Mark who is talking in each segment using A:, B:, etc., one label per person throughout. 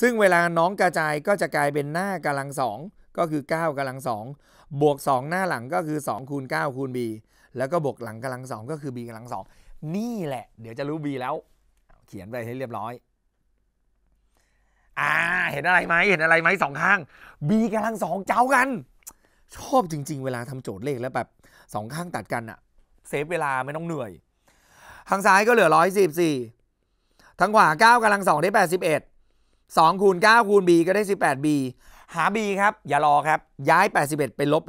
A: ซึ่งเวลาน้องกระจายก็จะกลายเป็นหน้ากำลังสองก็คือ 9 กำลังสองบวก 2 หน้าหลังก็คือ2คูณ9คูณ b แล้วก็บวกหลังกำลังสองก็คือ b กำลังสองนี่แหละเดี๋ยวจะรู้ b แล้วเขียนไปให้เรียบร้อยอ่าเห็นอะไรไหมเห็นอะไรไหมสองข้าง b กำลังสองเจ้ากัน ชอบจริงๆ เวลาทำโจทย์เลขแล้วแบบสองข้างตัดกันอะเซฟเวลาไม่ต้องเหนื่อย ทางซ้ายก็เหลือ114ทางขวา9 กำลังสองได้ 81 2คูณ9คูณ b ก็ได้ 18b หา b ครับ อย่ารอครับย้าย 81 เป็นลบ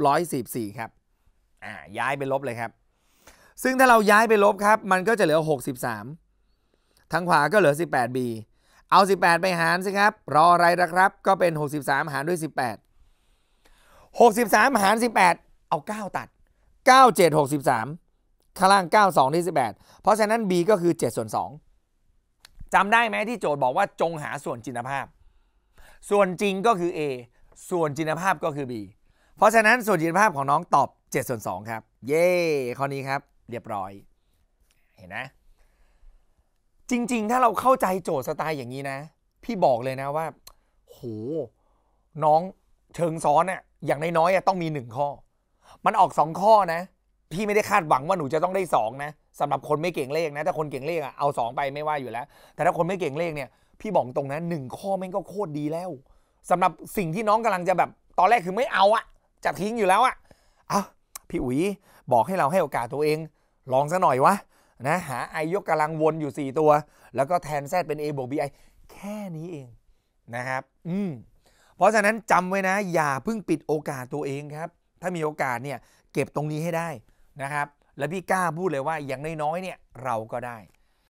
A: 114ครับอ่าย้ายเป็นลบเลยครับ ซึ่งถ้าเราย้ายไปลบครับ มันก็จะเหลือ 63ทางขวาก็เหลือ 18b เอา 18 ไปหารสิครับรออะไรละครับก็เป็น 63 หารด้วย 18 63 หาร 18 เอา 9 ตัด 97 63ข้างล่าง 92ที่18 เพราะฉะนั้น b ก็คือ7ส่วน2จำได้ไหมที่โจทย์บอกว่าจงหาส่วนจินภาพ ส่วนจริงก็คือ A ส่วนจินภาพก็คือ B เพราะฉะนั้นส่วนจินภาพของน้องตอบ7ส่วน2ครับ เย่ข้อนี้ครับ เรียบร้อย เห็นนะ จริงๆ ถ้าเราเข้าใจโจทย์สไตล์อย่างนี้นะ พี่บอกเลยนะว่า โห น้องเชิงซ้อนเ่ะอย่างน้อยๆต้องมี 1 ข้อ มันออก2ข้อนะพี่ไม่ได้คาดหวังว่าหนูจะต้องได้สองนะสำหรับคนไม่เก่งเลขนะ แต่คนเก่งเลขอะเอาสองไปไม่ว่าอยู่แล้ว แต่ถ้าคนไม่เก่งเลขเนี่ยพี่บอกตรงนะหนึ่งข้อแม่งก็โคตรดีแล้ว สำหรับสิ่งที่น้องกำลังจะแบบ ตอนแรกคือไม่เอาอะจะทิ้งอยู่แล้วอะอ่ะพี่อุ๋ยบอกให้เราให้โอกาสตัวเองลองซะหน่อยวะนะ หาไอยกกำลังวนอยู่ 4 ตัว แล้วก็แทนแซดเป็น A บวกไอแค่นี้เองนะครับ อืมเพราะฉะนั้นจำไว้นะ อย่าเพิ่งปิดโอกาสตัวเองครับ ถ้ามีโอกาสเนี่ยเก็บตรงนี้ให้ได้นะครับและพี่กล้าพูดเลยว่าอย่างน้อยๆ เนี่ยเราก็ได้